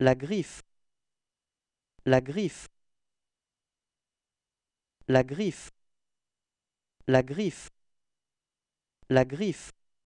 La griffe. La griffe. La griffe. La griffe. La griffe.